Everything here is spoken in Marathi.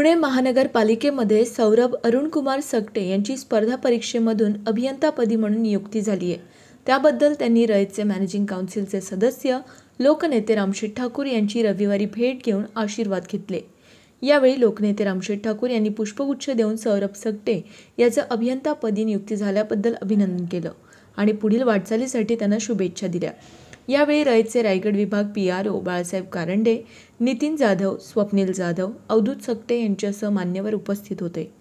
पुणे महानगरपालिकेमध्ये सौरभ अरुणकुमार सगटे यांची स्पर्धा परीक्षेमधून अभियंतापदी म्हणून नियुक्ती झाली आहे त्याबद्दल त्यांनी रयतचे मॅनेजिंग काउन्सिलचे सदस्य लोकनेते रामशेठ ठाकूर यांची रविवारी भेट घेऊन आशीर्वाद घेतले यावेळी लोकनेते रामशेठ ठाकूर यांनी पुष्पगुच्छ देऊन सौरभ सगटे याचं अभियंतापदी नियुक्ती झाल्याबद्दल अभिनंदन केलं आणि पुढील वाटचालीसाठी त्यांना शुभेच्छा दिल्या यावेळी रयतचे रायगड विभाग P R O Balasaheb Karande Nitin Jadhav Swapnil Jadhav Avdhoot Sakte यांच्यासह मान्यवर उपस्थित होते